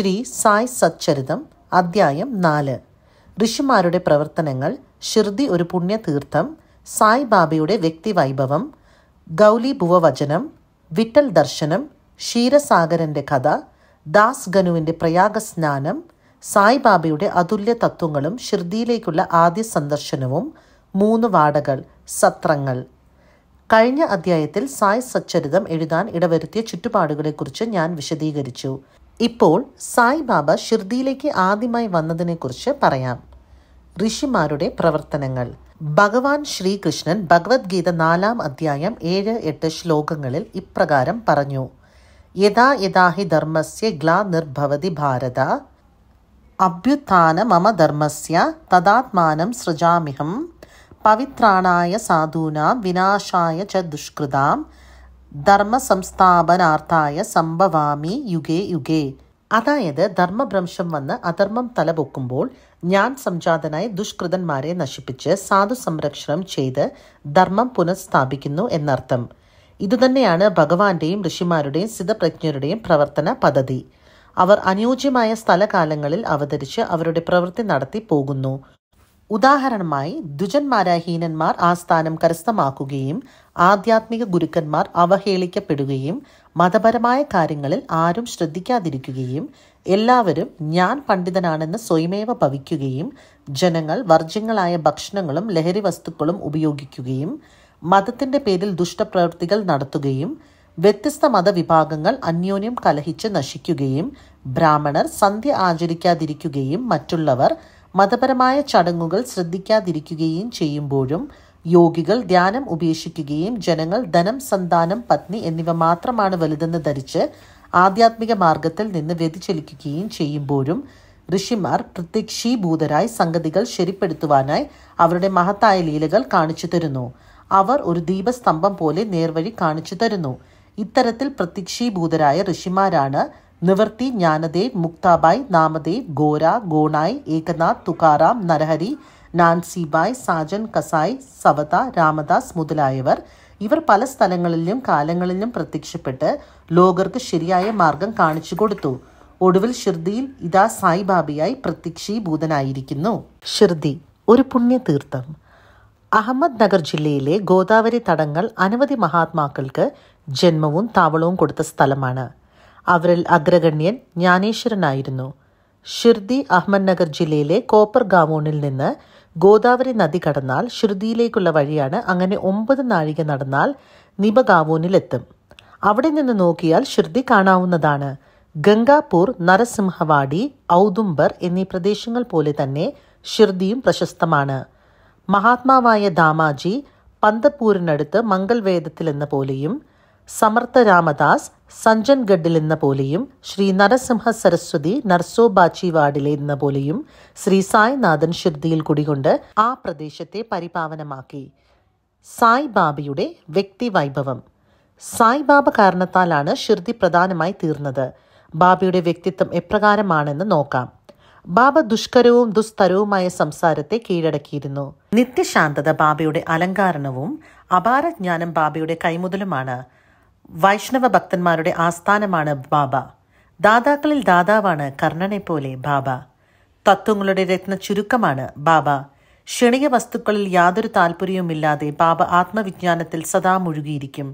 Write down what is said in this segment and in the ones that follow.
ശ്രീ സായ് സച്ചരിതം അധ്യായം നാല് ഋഷിമാരുടെ പ്രവർത്തനങ്ങൾ ഷിർദി ഒരു പുണ്യതീർത്ഥം സായ് ബാബയുടെ വ്യക്തിവൈഭവം ഗൗലിഭുവവചനം വിട്ടൽ ദർശനം ക്ഷീരസാഗരൻ്റെ കഥ ദാസ് ഗനുവിൻ്റെ പ്രയാഗ സ്നാനം സായ് ബാബയുടെ അതുല്യ തത്വങ്ങളും ഷിർദിയിലേക്കുള്ള ആദ്യ സന്ദർശനവും മൂന്ന് വാടകൾ സത്രങ്ങൾ കഴിഞ്ഞ അധ്യായത്തിൽ സായ് സച്ചരിതം എഴുതാൻ ഇടവരുത്തിയ ചുറ്റുപാടുകളെക്കുറിച്ച് ഞാൻ വിശദീകരിച്ചു ഇപ്പോൾ സായിബാബ ഷിർദിയിലേക്ക് ആദ്യമായി വന്നതിനെക്കുറിച്ച് പറയാം ഋഷിമാരുടെ പ്രവർത്തനങ്ങൾ ഭഗവാൻ ശ്രീകൃഷ്ണൻ ഭഗവത്ഗീത നാലാം അധ്യായം ഏഴ് എട്ട് ശ്ലോകങ്ങളിൽ ഇപ്രകാരം പറഞ്ഞു യഥാ യഥാഹി ധർമ്മസ്യ ഗ്ലാ നിർഭവതി ഭാരത അഭ്യുത്ഥാന മമ ധർമ്മസ്യ തദാത്മാനം സൃജാമിഹം പവിത്രാണായ സാധൂനാം വിനാശായ ച ദുഷ്കൃതാം ധർമ്മസംസ്ഥാപനാർത്ഥായ സംഭവാമി യുഗേ യുഗേ അതായത് ധർമ്മഭ്രംശം വന്ന് അധർമ്മം തലപൊക്കുമ്പോൾ ഞാൻ സംജാതനായി ദുഷ്കൃതന്മാരെ നശിപ്പിച്ച് സാധു സംരക്ഷണം ചെയ്ത് ധർമ്മം പുനഃസ്ഥാപിക്കുന്നു എന്നർത്ഥം ഇതുതന്നെയാണ് ഭഗവാന്റെയും ഋഷിമാരുടെയും സിദ്ധപ്രജ്ഞരുടെയും പ്രവർത്തന പദ്ധതി അവർ അനുയോജ്യമായ സ്ഥലകാലങ്ങളിൽ അവതരിച്ച് അവരുടെ പ്രവൃത്തി നടത്തി പോകുന്നു ഉദാഹരണമായി ദുജന്മാരായ ഹീനന്മാർ ആ സ്ഥാനം കരസ്ഥമാക്കുകയും ആധ്യാത്മിക ഗുരുക്കന്മാർ അവഹേളിക്കപ്പെടുകയും മതപരമായ കാര്യങ്ങളിൽ ആരും ശ്രദ്ധിക്കാതിരിക്കുകയും എല്ലാവരും ഞാൻ പണ്ഡിതനാണെന്ന് സ്വയമേവ ഭവിക്കുകയും ജനങ്ങൾ വർജ്യങ്ങളായ ഭക്ഷണങ്ങളും ലഹരി വസ്തുക്കളും ഉപയോഗിക്കുകയും മതത്തിന്റെ പേരിൽ ദുഷ്ടപ്രവൃത്തികൾ നടത്തുകയും വ്യത്യസ്ത മതവിഭാഗങ്ങൾ അന്യോന്യം കലഹിച്ച് നശിക്കുകയും ബ്രാഹ്മണർ സന്ധ്യ ആചരിക്കാതിരിക്കുകയും മറ്റുള്ളവർ മതപരമായ ചടങ്ങുകൾ ശ്രദ്ധിക്കാതിരിക്കുകയും ചെയ്യുമ്പോഴും യോഗികൾ ധ്യാനം ഉപേക്ഷിക്കുകയും ജനങ്ങൾ ധനം സന്താനം പത്നി എന്നിവ മാത്രമാണ് വലുതെന്ന് ധരിച്ച് ആധ്യാത്മിക മാർഗത്തിൽ നിന്ന് വ്യതിചലിക്കുകയും ചെയ്യുമ്പോഴും ഋഷിമാർ പ്രത്യക്ഷീഭൂതരായി സംഗതികൾ ശരിപ്പെടുത്തുവാനായി അവരുടെ മഹത്തായ ലീലകൾ കാണിച്ചു തരുന്നു അവർ ഒരു ദീപസ്തംഭം പോലെ നേർവഴി കാണിച്ചു തരുന്നു ഇത്തരത്തിൽ പ്രത്യക്ഷീഭൂതരായ ഋഷിമാരാണ് നിവർത്തി ജ്ഞാനദേവ് മുക്താബായ് നാമദേവ് ഗോര ഗോണായ് ഏകനാഥ് തുകാറാം നരഹരി നാൻസിബായ് സാജൻ കസായ് സവത രാമദാസ് മുതലായവർ ഇവർ പല സ്ഥലങ്ങളിലും കാലങ്ങളിലും പ്രത്യക്ഷപ്പെട്ട് ലോകർക്ക് ശരിയായ മാർഗം കാണിച്ചു കൊടുത്തു ഒടുവിൽ ഷിർദിയിൽ ഇതാ സായിബാബയായി പ്രത്യക്ഷീഭൂതനായിരിക്കുന്നു ഷിർദി ഒരു പുണ്യതീർത്ഥം അഹമ്മദ് നഗർ ജില്ലയിലെ ഗോദാവരി തടങ്ങൾ അനവധി മഹാത്മാക്കൾക്ക് ജന്മവും താവളവും കൊടുത്ത സ്ഥലമാണ് അവരിൽ അഗ്രഗണ്യൻ ജ്ഞാനേശ്വരനായിരുന്നു ഷിർദി അഹമ്മദ്നഗർ ജില്ലയിലെ കോപ്പർ ഗാവോണിൽ നിന്ന് ഗോദാവരി നദി കടന്നാൽ ഷിർദിയിലേക്കുള്ള വഴിയാണ് അങ്ങനെ ഒമ്പത് നാഴിക നടന്നാൽ നിബഗാവോനിലെത്തും അവിടെ നിന്ന് നോക്കിയാൽ ഷിർദി കാണാവുന്നതാണ് ഗംഗാപൂർ നരസിംഹവാടി ഔദുംബർ എന്നീ പ്രദേശങ്ങൾ പോലെ തന്നെ ഷിർദിയും പ്രശസ്തമാണ് മഹാത്മാവായ ദാമാജി പന്തപ്പൂരിനടുത്ത് മംഗൽവേദത്തിലെന്ന പോലെയും സമർത്ഥ രാമദാസ് ഗഡിൽ എന്ന പോലെയും ശ്രീ നരസിംഹ സരസ്വതി നർസോബാച്ചി വാർഡിലെ എന്ന പോലെയും ശ്രീ സായ്നാഥൻ ഷിർദിയിൽ കുടികൊണ്ട് ആ പ്രദേശത്തെ പരിപാവനമാക്കി സായ് ബാബയുടെ വ്യക്തി വൈഭവം സായ് ബാബ കാരണത്താലാണ് ഷിർദി പ്രധാനമായി തീർന്നത് ബാബയുടെ വ്യക്തിത്വം എപ്രകാരമാണെന്ന് നോക്കാം ബാബ ദുഷ്കരവും ദുസ്തരവുമായ സംസാരത്തെ കീഴടക്കിയിരുന്നു നിത്യശാന്തത ബാബയുടെ അലങ്കാരണവും അപാരജ്ഞാനം ബാബയുടെ കൈമുതലുമാണ് വൈഷ്ണവ ഭക്തന്മാരുടെ ആസ്ഥാനമാണ് ബാബ ദാതാക്കളിൽ ദാതാവാണ് കർണനെ പോലെ ബാബ തത്വങ്ങളുടെ രത്ന ചുരുക്കമാണ് ബാബ ക്ഷണിക വസ്തുക്കളിൽ യാതൊരു താല്പര്യവുമില്ലാതെ ബാബ ആത്മവിജ്ഞാനത്തിൽ സദാ മുഴുകിയിരിക്കും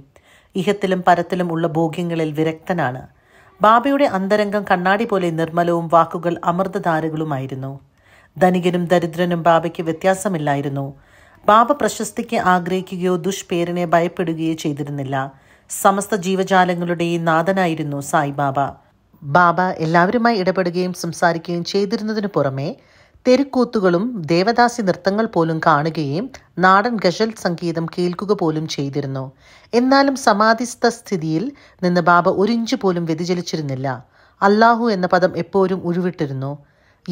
ഇഹത്തിലും പരത്തിലും ഉള്ള ഭോഗ്യങ്ങളിൽ വിരക്തനാണ് ബാബയുടെ അന്തരംഗം കണ്ണാടി പോലെ നിർമ്മലവും വാക്കുകൾ അമൃതധാരകളുമായിരുന്നു ധനികനും ദരിദ്രനും ബാബയ്ക്ക് വ്യത്യാസമില്ലായിരുന്നു ബാബ പ്രശസ്തിക്ക് ആഗ്രഹിക്കുകയോ ദുഷ്പേരിനെ ഭയപ്പെടുകയോ ചെയ്തിരുന്നില്ല സമസ്ത ജീവജാലങ്ങളുടെ നാഥനായിരുന്നു സായിബാബ ബാബ എല്ലാവരുമായി ഇടപെടുകയും സംസാരിക്കുകയും ചെയ്തിരുന്നതിനു പുറമെ തെരുക്കൂത്തുകളും ദേവദാസി നൃത്തങ്ങൾ പോലും കാണുകയും നാടൻ ഗസൽ സംഗീതം കേൾക്കുക പോലും ചെയ്തിരുന്നു എന്നാലും സമാധിസ്ഥ സ്ഥിതിയിൽ നിന്ന് ബാബ ഒരിഞ്ച് പോലും വ്യതിചലിച്ചിരുന്നില്ല അല്ലാഹു എന്ന പദം എപ്പോഴും ഉരുവിട്ടിരുന്നു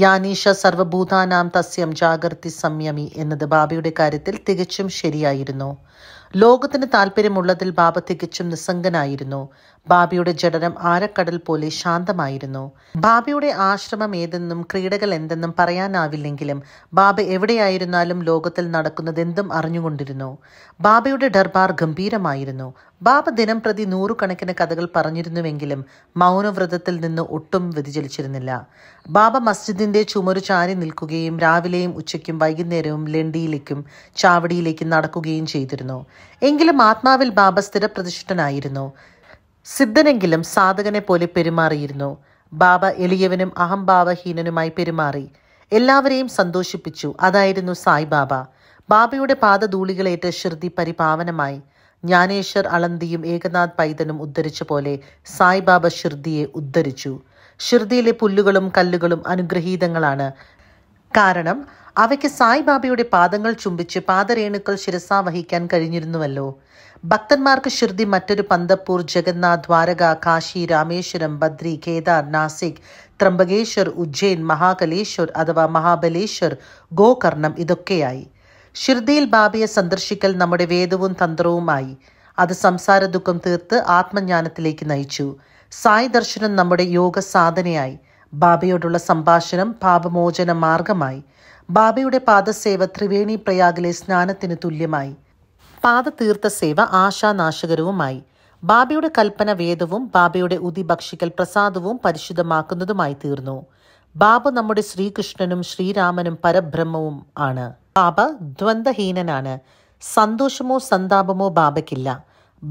യാനീഷ സർവഭൂതാനാം തസ്യം ജാഗർത്തി സംയമി എന്നത് ബാബയുടെ കാര്യത്തിൽ തികച്ചും ശരിയായിരുന്നു ലോകത്തിന് താല്പര്യമുള്ളതിൽ ബാബ തികച്ചും നിസ്സംഗനായിരുന്നു ബാബയുടെ ജഡനം ആരക്കടൽ പോലെ ശാന്തമായിരുന്നു ബാബയുടെ ആശ്രമം ഏതെന്നും ക്രീഡകൾ എന്തെന്നും പറയാനാവില്ലെങ്കിലും ബാബ എവിടെയായിരുന്നാലും ലോകത്തിൽ നടക്കുന്നത് എന്തും അറിഞ്ഞുകൊണ്ടിരുന്നു ബാബയുടെ ഡർബാർ ഗംഭീരമായിരുന്നു ബാബ ദിനം പ്രതി നൂറുകണക്കിന് കഥകൾ പറഞ്ഞിരുന്നുവെങ്കിലും മൗനവ്രതത്തിൽ നിന്ന് ഒട്ടും വ്യതിചലിച്ചിരുന്നില്ല ബാബ മസ്ജിദിന്റെ ചുമരു ചാരി നിൽക്കുകയും രാവിലെയും ഉച്ചയ്ക്കും വൈകുന്നേരവും ലണ്ടിയിലേക്കും ചാവടിയിലേക്കും നടക്കുകയും ചെയ്തിരുന്നു എങ്കിലും ആത്മാവിൽ ബാബ സ്ഥിരപ്രതിഷ്ഠനായിരുന്നു സിദ്ധനെങ്കിലും സാധകനെ പോലെ പെരുമാറിയിരുന്നു ബാബ എളിയവനും അഹംഭാവഹീനനുമായി പെരുമാറി എല്ലാവരെയും സന്തോഷിപ്പിച്ചു അതായിരുന്നു സായിബാബ ബാബയുടെ പാദധൂളികളേറ്റ ശ്രുതി പരിപാവനമായി ജ്ഞാനേശ്വർ അളന്തിയും ഏകനാഥ് പൈതനും ഉദ്ധരിച്ച പോലെ സായിബാബ ശ്രുതിയെ ഉദ്ധരിച്ചു ശ്രുതിയിലെ പുല്ലുകളും കല്ലുകളും അനുഗ്രഹീതങ്ങളാണ് കാരണം അവയ്ക്ക് സായിബാബയുടെ പാദങ്ങൾ ചുംബിച്ച് പാദരേണുക്കൾ ശിരസാ വഹിക്കാൻ കഴിഞ്ഞിരുന്നുവല്ലോ ഭക്തന്മാർക്ക് ശ്രുതി മറ്റൊരു പന്തപ്പൂർ ജഗന്നാഥ് ദ്വാരക കാശി രാമേശ്വരം ബദ്രി കേദാർ നാസിക് ത്രംബകേശ്വർ ഉജ്ജയിൻ മഹാകലേശ്വർ അഥവാ മഹാബലേശ്വർ ഗോകർണം ഇതൊക്കെയായി ഷിർദിയിൽ ബാബയെ സന്ദർശിക്കൽ നമ്മുടെ വേദവും തന്ത്രവുമായി അത് സംസാര ദുഃഖം തീർത്ത് ആത്മജ്ഞാനത്തിലേക്ക് നയിച്ചു സായി ദർശനം നമ്മുടെ യോഗ സാധനയായി ബാബയോടുള്ള സംഭാഷണം പാപമോചന മാർഗമായി ബാബയുടെ പാദസേവ ത്രിവേണി പ്രയാഗിലെ സ്നാനത്തിന് തുല്യമായി പാദതീർത്ഥ സേവ ആശാനാശകരവുമായി ബാബയുടെ കൽപ്പന വേദവും ബാബയുടെ ഉദിഭക്ഷിക്കൽ പ്രസാദവും പരിശുദ്ധമാക്കുന്നതുമായി തീർന്നു ബാബ നമ്മുടെ ശ്രീകൃഷ്ണനും ശ്രീരാമനും പരബ്രഹ്മവും ആണ് ബാബ ദ്വന്ദ്ഹീനനാണ് സന്തോഷമോ സന്താപമോ ബാബയ്ക്കില്ല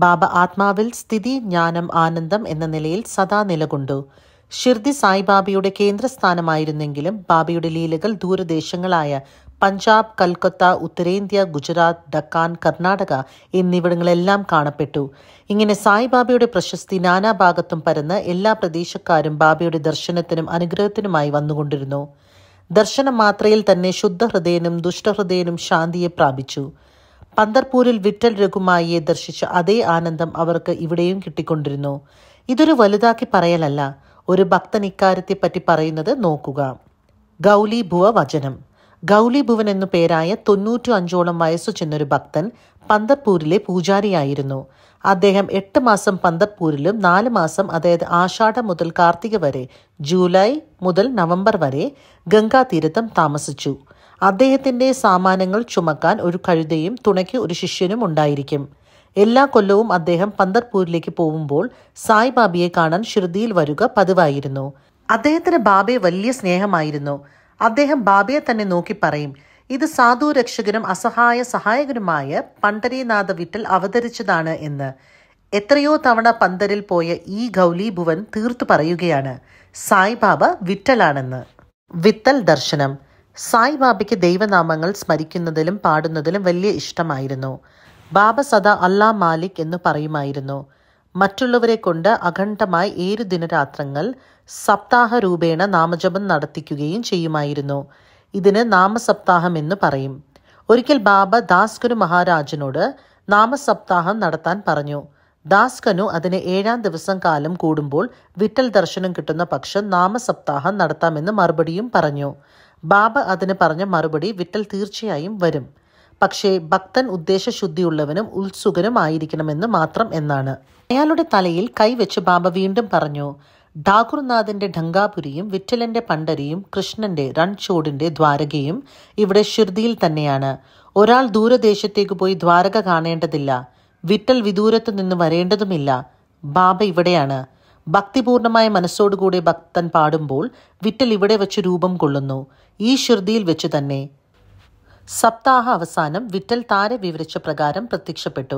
ബാബ ആത്മാവിൽ സ്ഥിതി ജ്ഞാനം ആനന്ദം എന്ന നിലയിൽ സദാ നിലകൊണ്ടു ഷിർദി സായിബാബയുടെ കേന്ദ്രസ്ഥാനമായിരുന്നെങ്കിലും ബാബയുടെ ലീലകൾ ദൂരദേശങ്ങളായ പഞ്ചാബ് കൽക്കത്ത ഉത്തരേന്ത്യ ഗുജറാത്ത് ഡക്കാൻ കർണാടക എന്നിവിടങ്ങളെല്ലാം കാണപ്പെട്ടു ഇങ്ങനെ സായിബാബയുടെ പ്രശസ്തി നാനാഭാഗത്തും പരന്ന് എല്ലാ പ്രദേശക്കാരും ബാബയുടെ ദർശനത്തിനും അനുഗ്രഹത്തിനുമായി വന്നുകൊണ്ടിരുന്നു ദർശനം മാത്രയിൽ തന്നെ ശുദ്ധഹൃദയനും ദുഷ്ടഹൃദയനും ശാന്തിയെ പ്രാപിച്ചു പന്തർപൂരിൽ വിറ്റൽ രഘുമായിയെ ദർശിച്ച അതേ ആനന്ദം അവർക്ക് ഇവിടെയും കിട്ടിക്കൊണ്ടിരുന്നു ഇതൊരു വലുതാക്കി പറയലല്ല ഒരു ഭക്തൻ ഇക്കാര്യത്തെപ്പറ്റി പറയുന്നത് നോക്കുക ഗൗലീഭുവ വചനം ഗൗലിഭുവൻ എന്നു പേരായ തൊണ്ണൂറ്റി അഞ്ചോളം വയസ്സു ചെന്നൊരു ഭക്തൻ പന്തപ്പൂരിലെ പൂജാരിയായിരുന്നു അദ്ദേഹം എട്ട് മാസം പന്തപ്പൂരിലും നാല് മാസം അതായത് ആഷാഢ മുതൽ കാർത്തിക വരെ ജൂലൈ മുതൽ നവംബർ വരെ ഗംഗാതീരത്തം താമസിച്ചു അദ്ദേഹത്തിന്റെ സാമാനങ്ങൾ ചുമക്കാൻ ഒരു കഴുതയും തുണയ്ക്ക് ഒരു ശിഷ്യനും ഉണ്ടായിരിക്കും എല്ലാ കൊല്ലവും അദ്ദേഹം പന്തർപൂരിലേക്ക് പോകുമ്പോൾ ബാബിയെ കാണാൻ ഷിർദിയിൽ വരുക പതിവായിരുന്നു അദ്ദേഹത്തിന് ബാബയെ വലിയ സ്നേഹമായിരുന്നു അദ്ദേഹം ബാബയെ തന്നെ നോക്കി പറയും ഇത് സാധു രക്ഷകനും അസഹായ സഹായകനുമായ പണ്ടരീനാഥ വിട്ടൽ അവതരിച്ചതാണ് എന്ന് എത്രയോ തവണ പന്തരിൽ പോയ ഈ ഗൗലി ഭുവൻ തീർത്തു പറയുകയാണ് സായിബാബ വിട്ടലാണെന്ന് വിത്തൽ ദർശനം സായിബാബയ്ക്ക് ദൈവനാമങ്ങൾ സ്മരിക്കുന്നതിലും പാടുന്നതിലും വലിയ ഇഷ്ടമായിരുന്നു ബാബ സദാ അല്ലാ മാലിക് എന്ന് പറയുമായിരുന്നു മറ്റുള്ളവരെ കൊണ്ട് അഖണ്ഡമായി ഏഴു ദിനരാത്രങ്ങൾ സപ്താഹ രൂപേണ നാമജപം നടത്തിക്കുകയും ചെയ്യുമായിരുന്നു ഇതിന് നാമസപ്താഹം എന്ന് പറയും ഒരിക്കൽ ബാബ ദാസ്കനു മഹാരാജനോട് നാമസപ്താഹം നടത്താൻ പറഞ്ഞു ദാസ്കനു അതിന് ഏഴാം ദിവസം കാലം കൂടുമ്പോൾ വിട്ടൽ ദർശനം കിട്ടുന്ന പക്ഷം നാമസപ്താഹം നടത്താമെന്ന് മറുപടിയും പറഞ്ഞു ബാബ അതിന് പറഞ്ഞ മറുപടി വിട്ടൽ തീർച്ചയായും വരും പക്ഷേ ഭക്തൻ ഉദ്ദേശശുദ്ധിയുള്ളവനും ഉത്സുകനും ആയിരിക്കണമെന്ന് മാത്രം എന്നാണ് അയാളുടെ തലയിൽ കൈവച്ച് ബാബ വീണ്ടും പറഞ്ഞു ഠാകുർനാഥിന്റെ ഢങ്കാപുരിയും വിറ്റലന്റെ പണ്ടരിയും കൃഷ്ണന്റെ റൺചോടിന്റെ ദ്വാരകയും ഇവിടെ ഷിർദിയിൽ തന്നെയാണ് ഒരാൾ ദൂരദേശത്തേക്ക് പോയി ദ്വാരക കാണേണ്ടതില്ല വിറ്റൽ വിദൂരത്തു നിന്ന് വരേണ്ടതുമില്ല ബാബ ഇവിടെയാണ് ഭക്തിപൂർണമായ മനസ്സോടുകൂടി ഭക്തൻ പാടുമ്പോൾ വിറ്റൽ ഇവിടെ വെച്ച് രൂപം കൊള്ളുന്നു ഈ ഷിർദിയിൽ വെച്ച് തന്നെ സപ്താഹ അവസാനം വിറ്റൽ താര വിവരിച്ച പ്രകാരം പ്രത്യക്ഷപ്പെട്ടു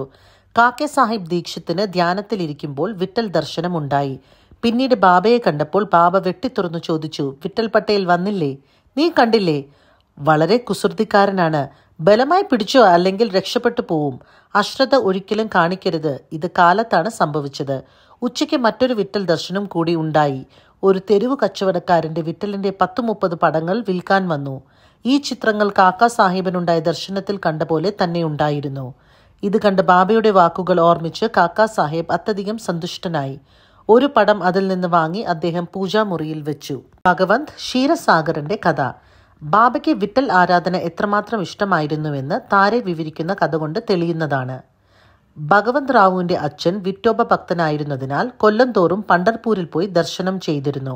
കാക്കെ സാഹിബ് ദീക്ഷത്തിന് ധ്യാനത്തിലിരിക്കുമ്പോൾ വിറ്റൽ ദർശനമുണ്ടായി പിന്നീട് ബാബയെ കണ്ടപ്പോൾ ബാബ വെട്ടിത്തുറന്നു ചോദിച്ചു വിറ്റൽ പട്ടേൽ വന്നില്ലേ നീ കണ്ടില്ലേ വളരെ കുസൃതിക്കാരനാണ് ബലമായി പിടിച്ചോ അല്ലെങ്കിൽ രക്ഷപ്പെട്ടു പോവും അശ്രദ്ധ ഒരിക്കലും കാണിക്കരുത് ഇത് കാലത്താണ് സംഭവിച്ചത് ഉച്ചയ്ക്ക് മറ്റൊരു വിറ്റൽ ദർശനം കൂടി ഉണ്ടായി ഒരു തെരുവ് കച്ചവടക്കാരന്റെ വിറ്റലിന്റെ പത്തു മുപ്പത് പടങ്ങൾ വിൽക്കാൻ വന്നു ഈ ചിത്രങ്ങൾ കാക്ക സാഹിബിനുണ്ടായ ദർശനത്തിൽ കണ്ട പോലെ തന്നെ ഉണ്ടായിരുന്നു ഇത് കണ്ട് ബാബയുടെ വാക്കുകൾ ഓർമ്മിച്ച് കാക്ക സാഹിബ് അത്യധികം സന്തുഷ്ടനായി ഒരു പടം അതിൽ നിന്ന് വാങ്ങി അദ്ദേഹം പൂജാമുറിയിൽ വെച്ചു ഭഗവന്ത് ക്ഷീരസാഗറിന്റെ കഥ ബാബയ്ക്ക് വിട്ടൽ ആരാധന എത്രമാത്രം ഇഷ്ടമായിരുന്നുവെന്ന് താരെ വിവരിക്കുന്ന കഥ കൊണ്ട് തെളിയുന്നതാണ് ഭഗവന്ത് റാവുവിന്റെ അച്ഛൻ വിറ്റോബ ഭക്തനായിരുന്നതിനാൽ കൊല്ലംതോറും പണ്ടർപൂരിൽ പോയി ദർശനം ചെയ്തിരുന്നു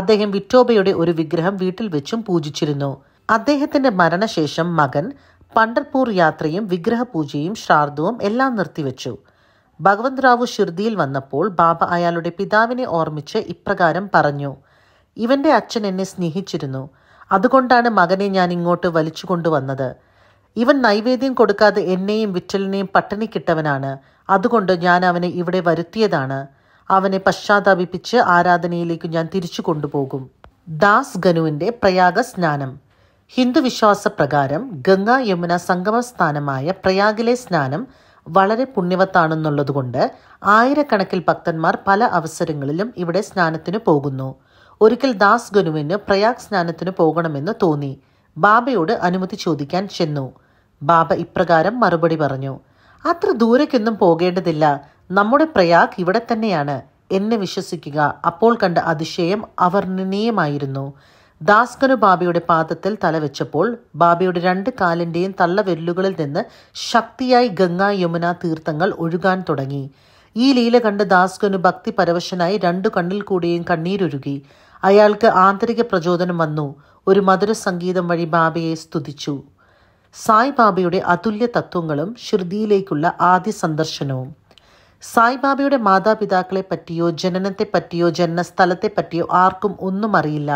അദ്ദേഹം വിറ്റോബയുടെ ഒരു വിഗ്രഹം വീട്ടിൽ വെച്ചും പൂജിച്ചിരുന്നു അദ്ദേഹത്തിന്റെ മരണശേഷം മകൻ പണ്ടർപൂർ യാത്രയും വിഗ്രഹപൂജയും ശ്രാർദ്ധവും എല്ലാം നിർത്തിവെച്ചു ഭഗവന്ത് റാവു ഷിർദിയിൽ വന്നപ്പോൾ ബാബ അയാളുടെ പിതാവിനെ ഓർമ്മിച്ച് ഇപ്രകാരം പറഞ്ഞു ഇവന്റെ അച്ഛൻ എന്നെ സ്നേഹിച്ചിരുന്നു അതുകൊണ്ടാണ് മകനെ ഞാൻ ഇങ്ങോട്ട് വലിച്ചു കൊണ്ടുവന്നത് ഇവൻ നൈവേദ്യം കൊടുക്കാതെ എന്നെയും വിറ്റലിനെയും പട്ടിണിക്കിട്ടവനാണ് അതുകൊണ്ട് ഞാൻ അവനെ ഇവിടെ വരുത്തിയതാണ് അവനെ പശ്ചാത്താപിപ്പിച്ച് ആരാധനയിലേക്ക് ഞാൻ തിരിച്ചു കൊണ്ടുപോകും ദാസ് ഗനുവിന്റെ പ്രയാഗ സ്നാനം ഹിന്ദുവിശ്വാസ പ്രകാരം ഗംഗ യമുന സംഗമ സ്ഥാനമായ പ്രയാഗിലെ സ്നാനം വളരെ പുണ്യവത്താണെന്നുള്ളതുകൊണ്ട് ആയിരക്കണക്കിൽ ഭക്തന്മാർ പല അവസരങ്ങളിലും ഇവിടെ സ്നാനത്തിന് പോകുന്നു ഒരിക്കൽ ദാസ് ഗുരുവിന് പ്രയാഗ് സ്നാനത്തിന് പോകണമെന്ന് തോന്നി ബാബയോട് അനുമതി ചോദിക്കാൻ ചെന്നു ബാബ ഇപ്രകാരം മറുപടി പറഞ്ഞു അത്ര ദൂരക്കൊന്നും പോകേണ്ടതില്ല നമ്മുടെ പ്രയാഗ് ഇവിടെ തന്നെയാണ് എന്നെ വിശ്വസിക്കുക അപ്പോൾ കണ്ട അതിശയം അവർണ്ണനീയമായിരുന്നു ദാസ്കനു ബാബയുടെ പാദത്തിൽ തലവെച്ചപ്പോൾ ബാബയുടെ രണ്ട് കാലിൻ്റെയും തള്ളവിരലുകളിൽ നിന്ന് ശക്തിയായി ഗംഗാ യമുന തീർത്ഥങ്ങൾ ഒഴുകാൻ തുടങ്ങി ഈ ലീല കണ്ട് ദാസ്കനു ഭക്തി പരവശനായി രണ്ടു കണ്ണിൽ കൂടിയും കണ്ണീരൊരുകി അയാൾക്ക് ആന്തരിക പ്രചോദനം വന്നു ഒരു മധുര സംഗീതം വഴി ബാബയെ സ്തുതിച്ചു സായിബാബയുടെ അതുല്യ തത്വങ്ങളും ശ്രുതിയിലേക്കുള്ള ആദ്യ സന്ദർശനവും സായിബാബയുടെ മാതാപിതാക്കളെ പറ്റിയോ ജനനത്തെപ്പറ്റിയോ പറ്റിയോ ആർക്കും ഒന്നും അറിയില്ല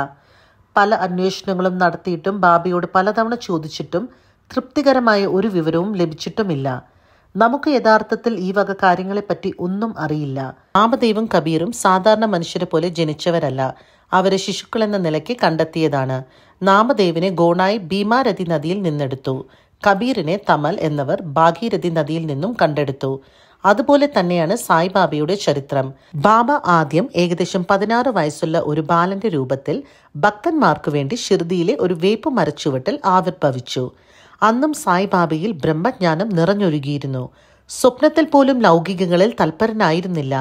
പല അന്വേഷണങ്ങളും നടത്തിയിട്ടും ബാബയോട് പലതവണ ചോദിച്ചിട്ടും തൃപ്തികരമായ ഒരു വിവരവും ലഭിച്ചിട്ടുമില്ല നമുക്ക് യഥാർത്ഥത്തിൽ ഈ വക കാര്യങ്ങളെപ്പറ്റി ഒന്നും അറിയില്ല നാമദേവും കബീറും സാധാരണ മനുഷ്യരെ പോലെ ജനിച്ചവരല്ല അവരെ ശിശുക്കൾ എന്ന നിലയ്ക്ക് കണ്ടെത്തിയതാണ് നാമദേവിനെ ഗോണായി ഭീമാരഥി നദിയിൽ നിന്നെടുത്തു കബീറിനെ തമൽ എന്നിവർ ഭാഗീരഥി നദിയിൽ നിന്നും കണ്ടെടുത്തു അതുപോലെ തന്നെയാണ് സായിബാബയുടെ ചരിത്രം ബാബ ആദ്യം ഏകദേശം പതിനാറ് വയസ്സുള്ള ഒരു ബാലന്റെ രൂപത്തിൽ ഭക്തന്മാർക്കു വേണ്ടി ഷിർദിയിലെ ഒരു വേപ്പ് മരച്ചുവട്ടിൽ ആവിർഭവിച്ചു അന്നും സായിബാബയിൽ ബ്രഹ്മജ്ഞാനം നിറഞ്ഞൊരുകിയിരുന്നു സ്വപ്നത്തിൽ പോലും ലൗകികങ്ങളിൽ തൽപരനായിരുന്നില്ല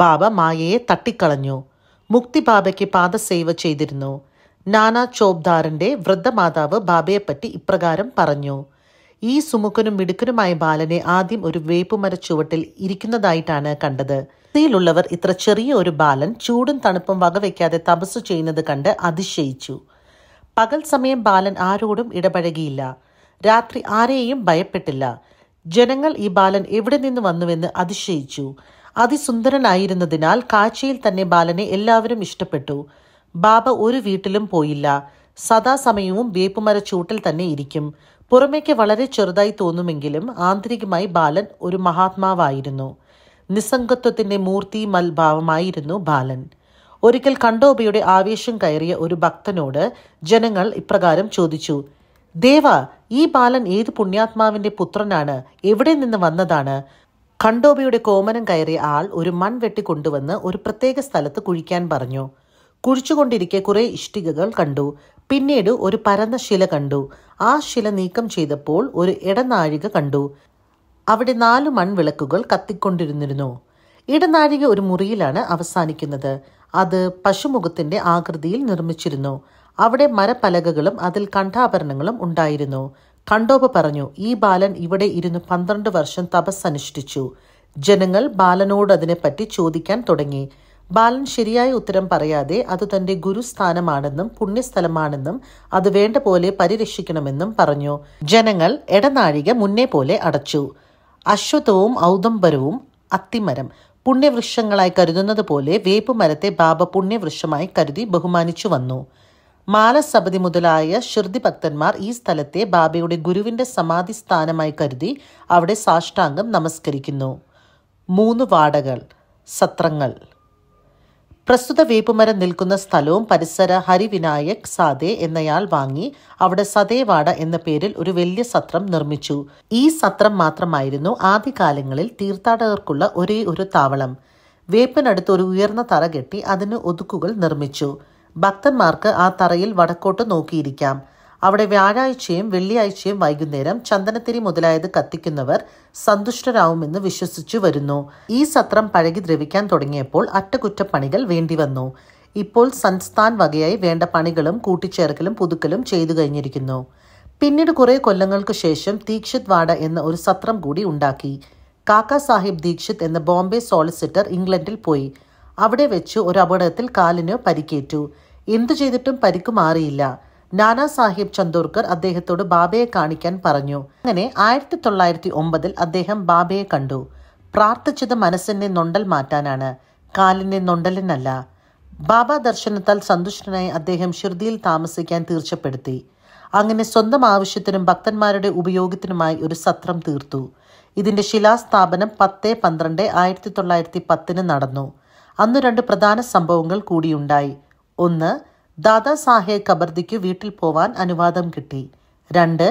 ബാബ മായയെ തട്ടിക്കളഞ്ഞു മുക്തി ബാബയ്ക്ക് പാദസേവ ചെയ്തിരുന്നു നാനാ ചോബ്ദാറിന്റെ വൃദ്ധമാതാവ് ബാബയെപ്പറ്റി ഇപ്രകാരം പറഞ്ഞു ഈ സുമുഖനും മിടുക്കനുമായ ബാലനെ ആദ്യം ഒരു വേപ്പുമര ചുവട്ടിൽ ഇരിക്കുന്നതായിട്ടാണ് കണ്ടത് സിയിലുള്ളവർ ഇത്ര ചെറിയ ഒരു ബാലൻ ചൂടും തണുപ്പും വകവെക്കാതെ തപസ് ചെയ്യുന്നത് കണ്ട് അതിശയിച്ചു പകൽ സമയം ബാലൻ ആരോടും ഇടപഴകിയില്ല രാത്രി ആരെയും ഭയപ്പെട്ടില്ല ജനങ്ങൾ ഈ ബാലൻ എവിടെ നിന്ന് വന്നുവെന്ന് അതിശയിച്ചു അതിസുന്ദരനായിരുന്നതിനാൽ കാഴ്ചയിൽ തന്നെ ബാലനെ എല്ലാവരും ഇഷ്ടപ്പെട്ടു ബാബ ഒരു വീട്ടിലും പോയില്ല സദാസമയവും വേപ്പുമര ചൂട്ടിൽ തന്നെ ഇരിക്കും പുറമേക്ക് വളരെ ചെറുതായി തോന്നുമെങ്കിലും ആന്തരികമായി ബാലൻ ഒരു മഹാത്മാവായിരുന്നു നിസ്സംഗത്വത്തിൻ്റെ മൂർത്തി മൽഭാവമായിരുന്നു ബാലൻ ഒരിക്കൽ കണ്ടോബയുടെ ആവേശം കയറിയ ഒരു ഭക്തനോട് ജനങ്ങൾ ഇപ്രകാരം ചോദിച്ചു ദേവ ഈ ബാലൻ ഏത് പുണ്യാത്മാവിന്റെ പുത്രനാണ് എവിടെ നിന്ന് വന്നതാണ് കണ്ടോബയുടെ കോമനം കയറിയ ആൾ ഒരു മൺവെട്ടി കൊണ്ടുവന്ന് ഒരു പ്രത്യേക സ്ഥലത്ത് കുഴിക്കാൻ പറഞ്ഞു കുഴിച്ചുകൊണ്ടിരിക്കെ കുറേ ഇഷ്ടികകൾ കണ്ടു പിന്നീട് ഒരു പരന്ന ശില കണ്ടു ആ ശില നീക്കം ചെയ്തപ്പോൾ ഒരു ഇടനാഴിക കണ്ടു അവിടെ നാല് മൺവിളക്കുകൾ കത്തിക്കൊണ്ടിരുന്നിരുന്നു ഇടനാഴിക ഒരു മുറിയിലാണ് അവസാനിക്കുന്നത് അത് പശുമുഖത്തിന്റെ ആകൃതിയിൽ നിർമ്മിച്ചിരുന്നു അവിടെ മരപ്പലകകളും അതിൽ കണ്ഠാഭരണങ്ങളും ഉണ്ടായിരുന്നു കണ്ടോപ പറഞ്ഞു ഈ ബാലൻ ഇവിടെ ഇരുന്ന് പന്ത്രണ്ട് വർഷം തപസ്സനുഷ്ഠിച്ചു ജനങ്ങൾ ബാലനോട് അതിനെപ്പറ്റി ചോദിക്കാൻ തുടങ്ങി ബാലൻ ശരിയായ ഉത്തരം പറയാതെ അത് തന്റെ ഗുരുസ്ഥാനമാണെന്നും പുണ്യസ്ഥലമാണെന്നും അത് വേണ്ട പോലെ പരിരക്ഷിക്കണമെന്നും പറഞ്ഞു ജനങ്ങൾ ഇടനാഴിക മുന്നേ പോലെ അടച്ചു അശ്വത്വവും ഔദംബരവും അത്തിമരം പുണ്യവൃക്ഷങ്ങളായി കരുതുന്നത് പോലെ വേപ്പുമരത്തെ ബാബ പുണ്യവൃക്ഷമായി കരുതി ബഹുമാനിച്ചു വന്നു മാലസപതി മുതലായ ഷിർദി ഭക്തന്മാർ ഈ സ്ഥലത്തെ ബാബയുടെ ഗുരുവിന്റെ സമാധി സ്ഥാനമായി കരുതി അവിടെ സാഷ്ടാംഗം നമസ്കരിക്കുന്നു മൂന്ന് വാടകൾ സത്രങ്ങൾ പ്രസ്തുത വേപ്പുമരം നിൽക്കുന്ന സ്ഥലവും പരിസര ഹരിവിനായക് സാദേ എന്നയാൾ വാങ്ങി അവിടെ സദേവാട എന്ന പേരിൽ ഒരു വലിയ സത്രം നിർമ്മിച്ചു ഈ സത്രം മാത്രമായിരുന്നു ആദ്യകാലങ്ങളിൽ തീർത്ഥാടകർക്കുള്ള ഒരേ ഒരു താവളം വേപ്പിനടുത്ത് ഒരു ഉയർന്ന തറ കെട്ടി അതിന് ഒതുക്കുകൾ നിർമ്മിച്ചു ഭക്തന്മാർക്ക് ആ തറയിൽ വടക്കോട്ട് നോക്കിയിരിക്കാം അവിടെ വ്യാഴാഴ്ചയും വെള്ളിയാഴ്ചയും വൈകുന്നേരം ചന്ദനത്തിരി മുതലായത് കത്തിക്കുന്നവർ സന്തുഷ്ടരാവുമെന്ന് വിശ്വസിച്ചു വരുന്നു ഈ സത്രം പഴകി ദ്രവിക്കാൻ തുടങ്ങിയപ്പോൾ അറ്റകുറ്റപ്പണികൾ വേണ്ടിവന്നു ഇപ്പോൾ സൻസ്ഥാൻ വകയായി വേണ്ട പണികളും കൂട്ടിച്ചേർക്കലും പുതുക്കലും ചെയ്തു കഴിഞ്ഞിരിക്കുന്നു പിന്നീട് കുറേ കൊല്ലങ്ങൾക്ക് ശേഷം ദീക്ഷിത് വാഡ എന്ന ഒരു സത്രം കൂടി ഉണ്ടാക്കി കാക്ക സാഹിബ് ദീക്ഷിത് എന്ന ബോംബെ സോളിസിറ്റർ ഇംഗ്ലണ്ടിൽ പോയി അവിടെ വെച്ച് ഒരു അപകടത്തിൽ കാലിന് പരിക്കേറ്റു എന്തു ചെയ്തിട്ടും പരിക്കു മാറിയില്ല നാനാ സാഹിബ് ചന്ദോർക്കർ അദ്ദേഹത്തോട് ബാബയെ കാണിക്കാൻ പറഞ്ഞു അങ്ങനെ ആയിരത്തി തൊള്ളായിരത്തി ഒമ്പതിൽ അദ്ദേഹം ബാബയെ കണ്ടു പ്രാർത്ഥിച്ചത് മനസ്സിൻ്റെ നൊണ്ടൽ മാറ്റാനാണ് കാലിൻ്റെ നൊണ്ടലിനല്ല ബാബ ദർശനത്താൽ സന്തുഷ്ടനായി അദ്ദേഹം ഷിർദിയിൽ താമസിക്കാൻ തീർച്ചപ്പെടുത്തി അങ്ങനെ സ്വന്തം ആവശ്യത്തിനും ഭക്തന്മാരുടെ ഉപയോഗത്തിനുമായി ഒരു സത്രം തീർത്തു ഇതിന്റെ ശിലാസ്ഥാപനം പത്ത് പന്ത്രണ്ട് ആയിരത്തി തൊള്ളായിരത്തി പത്തിന് നടന്നു അന്ന് രണ്ട് പ്രധാന സംഭവങ്ങൾ കൂടിയുണ്ടായി ഒന്ന് ദാദാ സാഹേബ് കബർദിക്ക് വീട്ടിൽ പോവാൻ അനുവാദം കിട്ടി രണ്ട്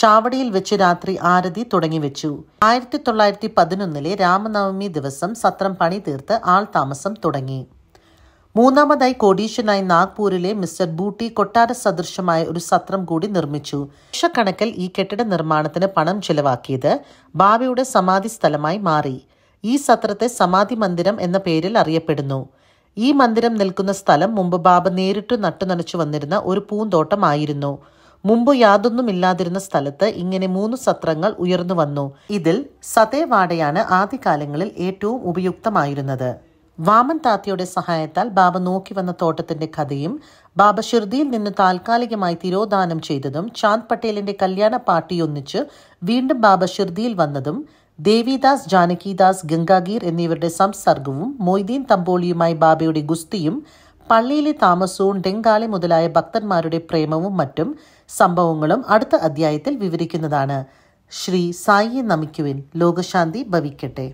ചാവടിയിൽ വെച്ച് രാത്രി ആരതി തുടങ്ങി വെച്ചു ആയിരത്തി തൊള്ളായിരത്തി പതിനൊന്നിലെ രാമനവമി ദിവസം സത്രം പണി തീർത്ത് ആൾ താമസം തുടങ്ങി മൂന്നാമതായി കോടീശനായി നാഗ്പൂരിലെ മിസ്റ്റർ ബൂട്ടി കൊട്ടാര സദൃശമായ ഒരു സത്രം കൂടി നിർമ്മിച്ചു ലക്ഷക്കണക്കിൽ ഈ കെട്ടിട നിർമ്മാണത്തിന് പണം ചെലവാക്കിയത് ഭാവിയുടെ സമാധി സ്ഥലമായി മാറി ഈ സത്രത്തെ സമാധി മന്ദിരം എന്ന പേരിൽ അറിയപ്പെടുന്നു ഈ മന്ദിരം നിൽക്കുന്ന സ്ഥലം മുമ്പ് ബാബ നേരിട്ട് നട്ടുനനച്ചു വന്നിരുന്ന ഒരു പൂന്തോട്ടമായിരുന്നു മുമ്പ് യാതൊന്നുമില്ലാതിരുന്ന സ്ഥലത്ത് ഇങ്ങനെ മൂന്ന് സത്രങ്ങൾ ഉയർന്നു വന്നു ഇതിൽ സതേവാടയാണ് ആദ്യകാലങ്ങളിൽ ഏറ്റവും ഉപയുക്തമായിരുന്നത് വാമൻ താത്തയുടെ സഹായത്താൽ ബാബ നോക്കി വന്ന തോട്ടത്തിന്റെ കഥയും ബാബ ഷിർദിയിൽ നിന്ന് താൽക്കാലികമായി തിരോധാനം ചെയ്തതും ചാന്ദ് പട്ടേലിന്റെ കല്യാണ പാർട്ടി ഒന്നിച്ച് വീണ്ടും ബാബ ഷിർദിയിൽ വന്നതും ദേവിദാസ് ജാനകിദാസ് ഗംഗാഗീർ എന്നിവരുടെ സംസർഗവും മൊയ്തീൻ തമ്പോളിയുമായി ബാബയുടെ ഗുസ്തിയും പള്ളിയിലെ താമസവും ഡെങ്കാളി മുതലായ ഭക്തന്മാരുടെ പ്രേമവും മറ്റും സംഭവങ്ങളും അടുത്ത അധ്യായത്തിൽ വിവരിക്കുന്നതാണ് ശ്രീ സായിയെ നമിക്കുവിൻ ലോകശാന്തി ഭവിക്കട്ടെ